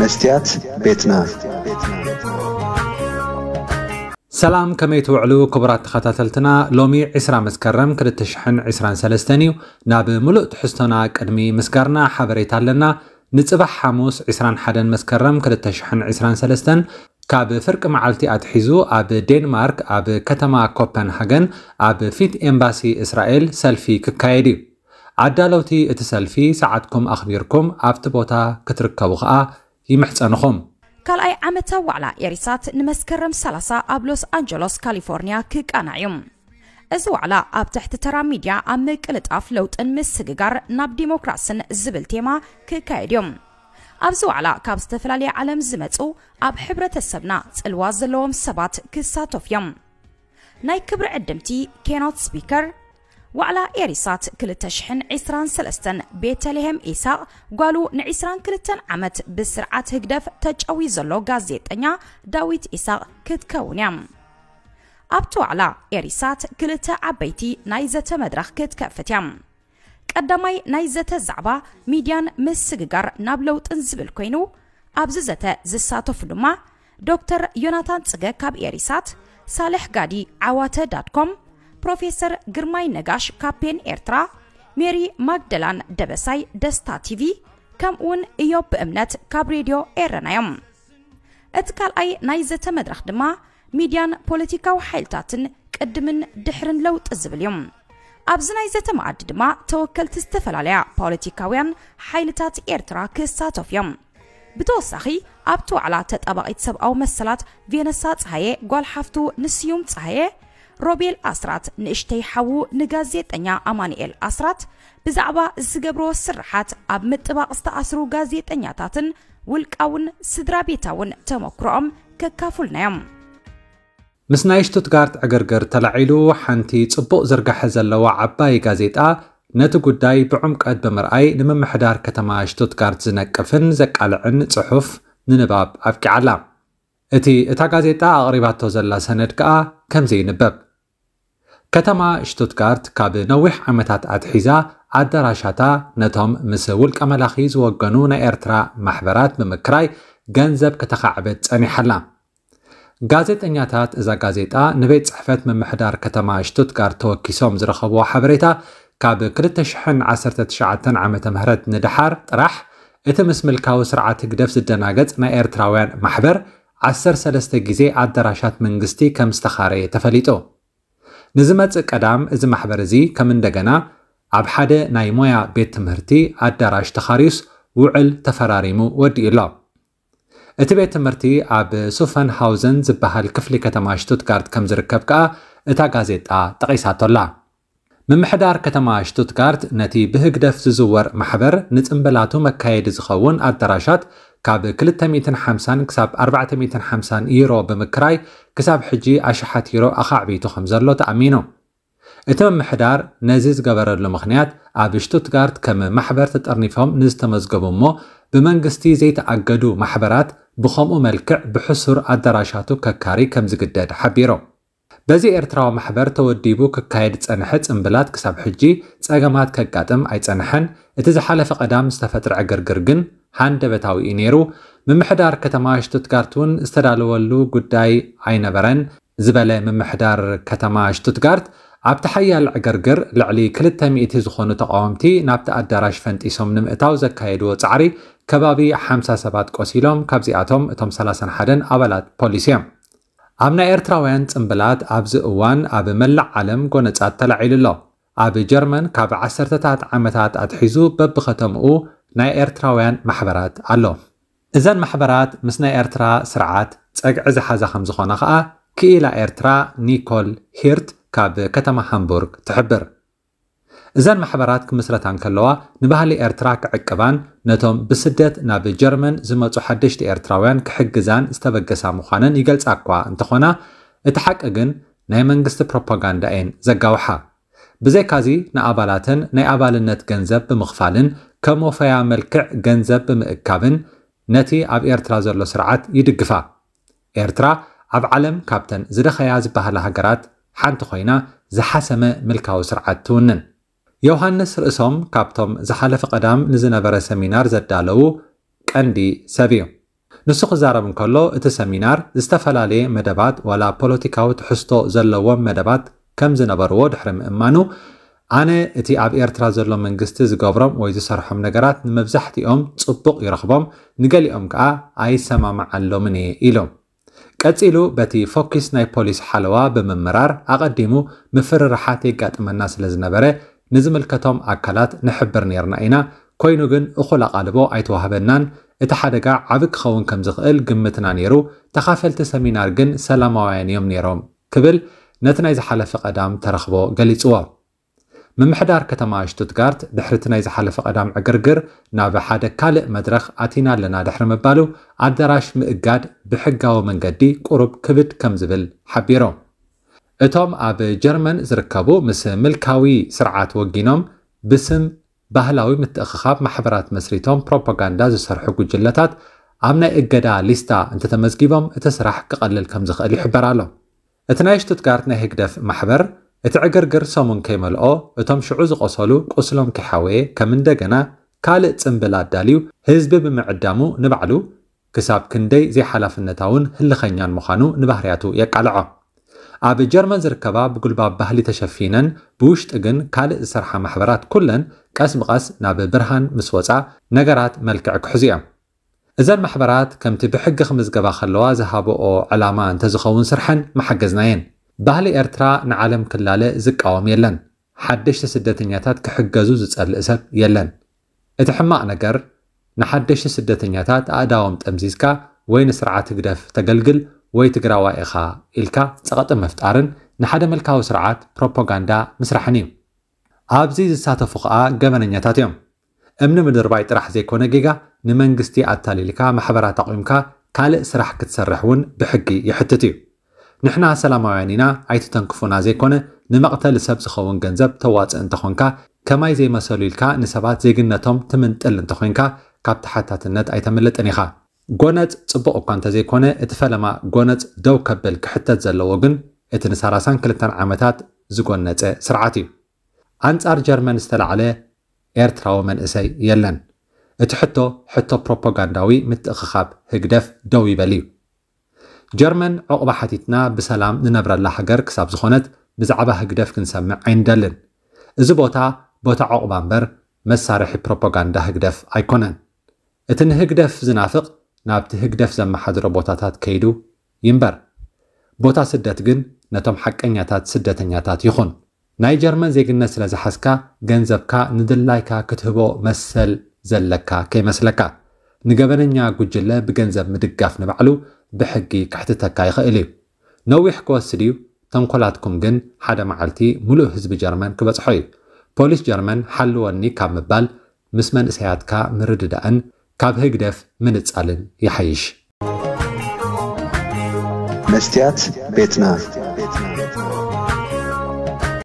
መስትያት ቤትና ሰላም ከመይ ትውዕሉ ክቡራት ተኸታተልትና ሎሚ 20 መስከረም 2023 እዩ ናብ ሙሉእ ትሕዝቶና ቅድሚ ምስጋርና ሓበሬታ ኣለና ንፅባሕ ሓሙስ 21 መስከረም 2023 ካብ ፍርቂ መዓልቲ ኣትሒዙ ኣብ ዴንማርክ ኣብ ከተማ ኮፐንሃገን ኣብ ፊት ኤምባሲ እስራኤል ሰልፊ ክካየድ እዩ ኣዳለውቲ እቲ ሰልፊ ሰዓትኩም ኣኽቢርኩም ኣብቲ ቦታ ክትርከቡ ከዓ ይምሕፀንኹም ካልኣይ ዓመታ ዋዕላ ኤሪሳት ንመስከረም 30 ኣብ ሎስ ኣንጀሎስ ካሊፎርኒያ ክቃና እዩ እዚ ዋዕላ ኣብ ትሕቲ ተራ ሚድያ ኣብ ምቅልጣፍ ለውጥን ምስግጋር ናብ ዲሞክራስን ዝብል ቴማ ክካየድ እዮም ኣብዚ ዋዕላ ካብ ዝተፈላለየ ዓለም ዝመፁ ኣብ ሕብረተሰብና ፅልዋ ዘለዎም ሰባት ክሳተፍ እዮም ናይ ክብሪ ዕድምቲ ኬኖት ስፒከር ዋዕላ ኤሪሳት 223 ቤተልሔም ኢሳቅ ጓሉ ን22 ዓመት ብስርዓት ህግደፍ ተጨዊ ዘሎ ጋዜጠኛ ዳዊት ኢሳቅ ክትከውን እያ ኣብቲ ዋዕላ ኤሪሳት ክልተ ዓበይቲ ናይ ዘተ መድረኽ ክትከፍት እያ ቀዳማይ ናይ ዘተ ዛዕባ ሚድያን ምስግጋር ናብ ለውጥን ዝብል ኮይኑ ኣብዚ ዘተ ዝሳተፉ ድማ ዶክተር ዮናታን ፅገ ካብ ኤሪሳት ሳልሕ ጋዲ ዓዋተ ዳትኮም ፕሮፌሰር ግርማይ ነጋሽ ካፔን ኤርትራ፣ ሜሪ ማግደላን ደበሳይ ደስታ ቲቪ ከምኡውን እዮብ ብእምነት ካብ ሬድዮ ኤረናዮም እቲ ካልኣይ ናይ ዘተ መድረኽ ድማ ሚድያን ፖለቲካዊ ሓይልታትን ቅድምን ድሕርን ለውጢ ዝብል እዮም ኣብዚ ናይ ዘተ መኣዲ ድማ ተወከልቲ ዝተፈላለያ ፖለቲካውያን ሓይልታት ኤርትራ ክሳተፍ እዮም ብተወሳኺ ኣብቲ ዋዕላ ተጠባቒት ሰብኣዊ መሰላት ቬነሳ ፀሃየ ጓል ሓፍቱ ንስዩም ፀሃየ ሮቤል አስራት ንእሽተይ ሓዉ ንጋዜጠኛ ኣማኒኤል ኣስራት ብዛዕባ ዝገብሮ ስርሓት ኣብ ምጥባቅ ዝተኣስሩ ጋዜጠኛታትን ውልቃውን ስድራ ቤታውን ተመክሮኦም ከካፉልናዮም ምስ ናይ ሽቱትጋርት ዕግርግር ተላዒሉ ሓንቲ ጽቡቕ ዝርጋሐ ዘለዋ ዓባይ ጋዜጣ ነቲ ጉዳይ ብዕምቀት ብምርኣይ ንምምሕዳር ከተማ ሽቱትጋርት ዝነቅፍን ዘቃልዕን ጽሑፍ ንንባብ ኣብቂዓላ እቲ እታ ጋዜጣ ኣቕሪባቶ ዘላ ሰነድ ከዓ ከምዘይንበብ ከተማ ሽቱትጋርት ካብ ነዊሕ ዓመታት ኣትሒዛ ኣዳራሻታ ነቶም ምስ ውልቀ መላኺ ዝወገኑ ናይ ኤርትራ ማሕበራት ብምክራይ ገንዘብ ከተኻዕበት ጸኒሓላ ጋዜጠኛታት እዛ ጋዜጣ ንቤት ጽሕፈት ምምሕዳር ከተማ ሽቱትጋርት ተወኪሶም ዝረኸብዎ ሓበሬታ ካብ 219 ዓ ም ንድሓር ጥራሕ እቲ ምስ ምልካዊ ስርዓት ህግደፍ ዝደናገጽ ናይ ኤርትራውያን ማሕበር 13 ግዜ ኣዳራሻት መንግስቲ ከም ዝተኻረየ ተፈሊጡ ንዝመፅእ ቀዳም እዚ ማሕበር እዚ ከም እንደገና ኣብ ሓደ ናይ ሞያ ቤት ትምህርቲ ኣዳራሽ ተኻሪስ ውዕል ተፈራሪሙ ወዲኡ ኣሎ እቲ ቤት ትምህርቲ ኣብ ሱፈንሃውዘን ዝበሃል ክፍሊ ከተማ ሽቱትጋርት ከም ዝርከብ ከኣ እታ ጋዜጣ ጠቒሳቶላ ምምሕዳር ከተማ ሽቱትጋርት ነቲ ብህግደፍ ዝዝወር ማሕበር ንፅምበላቱ መካየዲ ዝኸውን ኣዳራሻት ካብ 250 ክሳብ 450 ዩሮ ብምክራይ ክሳብ ሕጂ ኣሸሓቲሮ ኣኻዕቢቱ ከም ዘሎ ተኣሚኖም እቲ ምምሕዳር ነዚ ዝገበረሉ ምኽንያት ኣብ ሽቱትጋርት ከም ማሕበር ተጠርኒፎም ንዝተመዝገቡ እሞ ብመንግስቲ ዘይተኣገዱ ማሕበራት ብኸምኡ መልክዕ ብሕሱር ኣዳራሻቱ ከካሪ ከም ዝግደድ ሓቢሮም በዚ ኤርትራዊ ማሕበር ተወዲቡ ክካየድ ፀንሐ ፅምብላት ክሳብ ሕጂ ፀገማት ከጋጥም ኣይፀንሐን እቲ ዝሓለፈ ቀዳም ዝተፈጥረ ዕግርግር ግን ሃንደበታዊ እዩ ነይሩ ምምሕዳር ከተማ ሽቱትጋርት እውን ዝተዳለወሉ ጉዳይ ኣይነበረን ዝበለ ምምሕዳር ከተማ ሽቱትጋርት ኣብቲ ሓያል ዕግርግር ልዕሊ 200 ዝኾኑ ተቃወምቲ ናብቲ ኣዳራሽ ፈንጢሶም ንምእታው ዘካየድዎ ፃዕሪ ከባቢ 50 ሰባት ቆሲሎም ካብዚኣቶም እቶም 31 ኣባላት ፖሊስ እዮም ኣብ ናይ ኤርትራውያን ፅምብላት ኣብዚ እዋን ኣብ መላዕ ዓለም ጎነፃት ተላዒሉ ኣሎ ኣብ ጀርመን ካብ ዓሰርተታት ዓመታት ኣትሒዙ በብኸተምኡ ናይ ኤርትራውያን ማሕበራት ኣሎ እዘን ማሕበራት ምስ ናይ ኤርትራ ስርዓት ፀግዒ ዝሓዛ ከም ዝኾነ ከዓ ክኢላ ኤርትራ ኒኮል ሂርት ካብ ከተማ ሃምቡርግ ትሕብር እዘን ማሕበራት ክምስረታን ከለዋ ንባህሊ ኤርትራ ክዕቅባን ነቶም ብስደት ናብ ጀርመን ዝመፁ ሓደሽቲ ኤርትራውያን ክሕግዛን ዝተበገሳ ምዃነን ይገልጻ እኳ እንተኾና እቲ ሓቂ ግን ናይ መንግስቲ ፕሮፓጋንዳ እየን ዘጋውሓ ብዘይካዚ ንኣባላትን ናይ ኣባልነት ገንዘብ ብምኽፋልን ከም ወፈያ መልክዕ ገንዘብ ብምእካብን ነቲ ኣብ ኤርትራ ዘሎ ስርዓት ይድግፋ ኤርትራ ኣብ ዓለም ካብተን ዝደኸያ ዝበሃላ ሃገራት ሓንቲ ኮይና ዝሓሰመ ምልካዊ ስርዓት ትውንን ዮሃንስ ርእሶም ካብቶም ዝሓለፈ ቀዳም ንዝነበረ ሰሚናር ዘዳለዉ ቀንዲ ሰብ እዩ ንሱ ክዛረብ እንከሎ እቲ ሰሚናር ዝተፈላለየ መደባት ዋላ ፖለቲካዊ ትሕዝቶ ዘለዎም መደባት ከም ዝነበርዎ ድሕሪ ምእማኑ ኣነ እቲ ኣብ ኤርትራ ዘሎ መንግስቲ ዝገብሮም ወይ ዝሰርሖም ነገራት ንመብዛሕትኦም ፅቡቕ ይረኽቦም ንገሊኦም ከዓ ኣይሰማምዓሎምን እየ ኢሎም ቀፂሉ በቲ ፎኪስ ናይ ፖሊስ ሓለዋ ብምምራር ኣቐዲሙ ምፍርርሓት የጋጥመና ስለ ዝነበረ ንዝምልከቶም ኣካላት ንሕብር ነርና ኢና ኮይኑ ግን እኹል ኣቓልቦ ኣይተዋህበናን እቲ ሓደጋ ዓብ ክኸውን ከም ዝኽእል ግምትና ነይሩ ተኻፈልቲ ሰሚናር ግን ሰላማውያን እዮም ነይሮም ክብል ነቲ ናይ ዝሓለፈ ቀዳም ተረኽቦ ገሊፅዎ ምምሕዳር ከተማ ሽቱትጋርት ድሕርቲ ናይ ዝሓለፈ ቀዳም ዕግርግር ናብ ሓደ ካልእ መድረኽ ኣቲና ኣለና ድሕሪ ምባሉ ኣዳራሽ ምእጋድ ብሕጋዊ መንገዲ ቁሩብ ክብድ ከም ዝብል ሓቢሮም እቶም ኣብ ጀርመን ዝርከቡ ምስ ምልካዊ ስርዓት ወጊኖም ብስም ባህላዊ ምትእኽኻብ ማሕበራት መስሪቶም ፕሮፓጋንዳ ዝሰርሑ ጉጅለታት ኣብ ናይ እገዳ ሊስታ እንተተመዝጊቦም እቲ ስራሕ ክቐልል ከም ዝኽእል ይሕበር ኣሎ እቲ ናይ ሽቱትጋርት ናይ ህግደፍ ማሕበር እቲ ዕግርግር ሰሙን ከይመልኦ እቶም ሽዑ ዝቆሰሉ ቁስሎም ክሓወየ ከም እንደገና ካልእ ፅምብል ኣዳልዩ ህዝቢ ብምዕዳሙ ንባዕሉ ክሳብ ክንደይ ዘይሓላፍነታውን ህልኸኛን ምዃኑ ንባህርያቱ የቃልዖ ኣብ ጀርመን ዝርከባ ብጉልባብ ባህሊ ተሸፊነን ብውሽጢ ግን ካልእ ዝሰርሓ ማሕበራት ኩለን ቀስ ብቐስ ናብ ብርሃን ምስ ወፃ ነገራት መልክዕ ክሕዙ እዮም እዘን ማሕበራት ከምቲ ብሕጊ ክምዝገባ ከለዋ ዝሃብኦ ዕላማ እንተዝኸውን ስርሐን መሓገዝና እየን ባህሊ ኤርትራ ንዓለም ክላለ ዝቃወም የለን ሓደሽቲ ስደተኛታት ክሕገዙ ዝጸልእ ሰብ የለን እቲ ሕማቕ ነገር ንሓደሽቲ ስደተኛታት ኣእዳዎም ጠምዚዝካ ወይ ንስርዓት ህግደፍ ተገልግል ወይ ትግራዋ ኢኻ ኢልካ ጸቐጢ መፍጣርን ንሓደ መልካዊ ስርዓት ፕሮፓጋንዳ ምስራሕን እዩ ኣብዚ ዝሳተፉ ኸዓ ገበነኛታት እዮም እምኒ ምድርባይ ጥራሕ ዘይኮነ ጌጋ ንመንግስቲ ኣታሊልካ ማሕበራት ኣቑምካ ካልእ ስራሕ ክትሰርሕ እውን ብሕጊ ይሕትት እዩ ንሕና ሰላማውያን ኢና ኣይትተንክፉና ዘይኮነ ንመቕተሊ ሰብ ዝኸውን ገንዘብ ተዋፅእ እንተኾንካ ከማይ ዘይመሰሉ ኢልካ ንሰባት ዜግነቶም ትምንጥል እንተኮንካ ካብ ተሓታትነት ኣይተመልጥን ኢኻ ጎነፅ ጽቡቕ እኳ እንተዘይኮነ እቲ ፈለማ ጎነፅ ደው ከብል ክሕተት ዘለዎ ግን እቲ ን32 ዓመታት ዝጎነፀ ስርዓት እዩ ኣንጻር ጀርመን ዝተላዕለ ኤርትራዊ መንእሰይ የለን እቲ ሕቶ ሕቶ ፕሮፓጋንዳዊ ምትእኽኻብ ህግደፍ ደው ይበል እዩ ጀርመን ዕቑባ ሓቲትና ብሰላም ንነብረላ ሃገር ክሳብ ዝኾነት ብዛዕባ ህግደፍ ክንሰምዕ ኣይንደልን እዚ ቦታ ቦታ ዕቑባ እምበር መሳርሒ ፕሮፓጋንዳ ህግደፍ ኣይኮነን እቲ ንህግደፍ ዝናፍቕ ናብቲ ህግደፍ ዘመሓድሮ ቦታታት ከይዱ ይምበር ቦታ ስደት ግን ነቶም ሓቀኛታት ስደተኛታት ይኹን ናይ ጀርመን ዜግነት ስለ ዝሓስካ ገንዘብካ ንድላይካ ክትህቦ መሰል ዘለካ ከይመስለካ ንገበነኛ ጉጅለ ብገንዘብ ምድጋፍ ንባዕሉ ብሕጊ ክሕትተካ ይኽእል እዩ ነዊሕ ክወስድ እዩ ተንኮላትኩም ግን ሓደ መዓልቲ ሙሉእ ህዝቢ ጀርመን ክበፅሖ እዩ ፖሊስ ጀርመን ሓልወኒ ካብ ምባል ምስ መንእሰያትካ ምርድዳእን ካብ ህግደፍ ምንፃልን ይሓይሽ መስትያት ቤትና